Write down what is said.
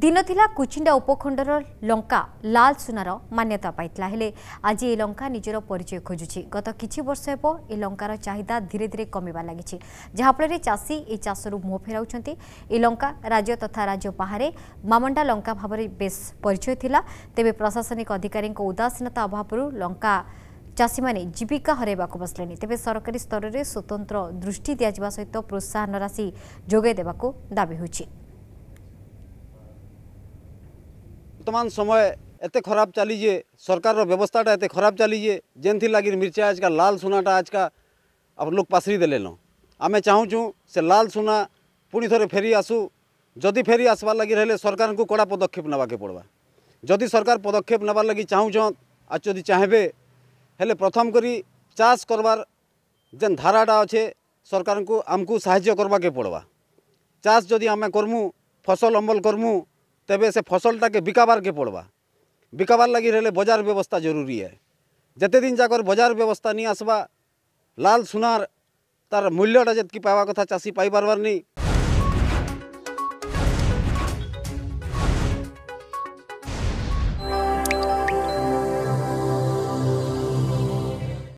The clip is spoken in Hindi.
ଦିନ ଥିଲା କୁଚିଣ୍ଡା ଉପଖଣ୍ଡର ଲଙ୍କା ଲାଲ ସୁନାର ମାନ୍ୟତା ପାଇଥିଲା ହେଲେ ଆଜି ଏ ଲଙ୍କା ନିଜର ପରିଚୟ ଖୋଜୁଛି ଗତ କିଛି ବର୍ଷ ହେବ ଏ ଲଙ୍କାର ଚାହିଦା ଧୀରେ ଧୀରେ କମିବା ଲାଗିଛି ଯାହାଫଳରେ ଚାଷୀ ଏ ଚାଷରୁ ମୁହଁ ଫେରାଉଛନ୍ତି ଏ ଲଙ୍କା ରାଜ୍ୟ ତଥା ରାଜ୍ୟ ବାହାରେ ମାମଣ୍ଡା ଲଙ୍କା ଭାବରେ ବେଶ୍ ପରିଚୟ ଥିଲା ତେବେ ପ୍ରଶାସନିକ ଅଧିକାରୀଙ୍କ ଉଦାସୀନତା ଅଭାବରୁ ଲଙ୍କା ଚାଷୀମାନେ ଜୀବିକା ହରାଇବାକୁ ବସିଲେଣି ତେବେ ସରକାରୀ ସ୍ତରରେ ସ୍ୱତନ୍ତ୍ର ଦୃଷ୍ଟି ଦିଆଯିବା ସହିତ ପ୍ରୋତ୍ସାହନ ରାଶି ଯୋଗାଇ ଦେବାକୁ ଦାବି ହୋଇଛି বর্তমান সময়ে এতে খারাপ চালিয়ে সরকারের ব্যবস্থাটা এতে খারাপ চালিয়ে যেনথি লাগি মির্চা আজকা লাল সোনাটা আজকা আপনার লোক পাশরি দেলেন আমি চাহুছু সে লাল সোনা পুঁ থরে ফেরি আসু যদি ফেরি আসবার লাগি হলে সরকারকে কড়া পদক্ষেপ নেওয়াকে পড়বা যদি সরকার পদক্ষেপ নেবার লাগি চাহুছন আর যদি চাহবে হলে প্রথম করি চাষ করবার যে ধারাটা আছে সরকারকে আমি সাহায্য করবাকে পড়বা চাষ যদি আমি করমু ফসল অম্বল করমু तेरे से फसलटा के बिकबार के पड़वा बिकबार लगी रेले बजार व्यवस्था जरूरी है जिते दिन जाकर बजार व्यवस्था नहीं आसवा लाल सुनार तार मूल्यटा जितकी पावा कथा चाषी पाई पार्बार नहीं